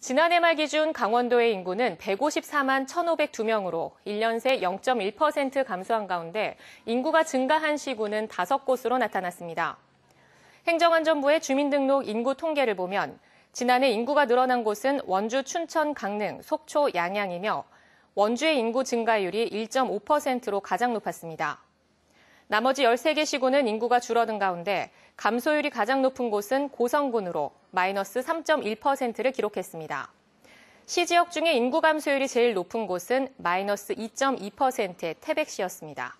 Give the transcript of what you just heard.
지난해 말 기준 강원도의 인구는 154만 1,502명으로 1년 새 0.1% 감소한 가운데 인구가 증가한 시군은 5곳으로 나타났습니다. 행정안전부의 주민등록 인구 통계를 보면 지난해 인구가 늘어난 곳은 원주, 춘천, 강릉, 속초, 양양이며 원주의 인구 증가율이 1.5%로 가장 높았습니다. 나머지 13개 시군은 인구가 줄어든 가운데 감소율이 가장 높은 곳은 고성군으로 마이너스 3.1%를 기록했습니다. 시 지역 중에 인구 감소율이 제일 높은 곳은 마이너스 2.2%의 태백시였습니다.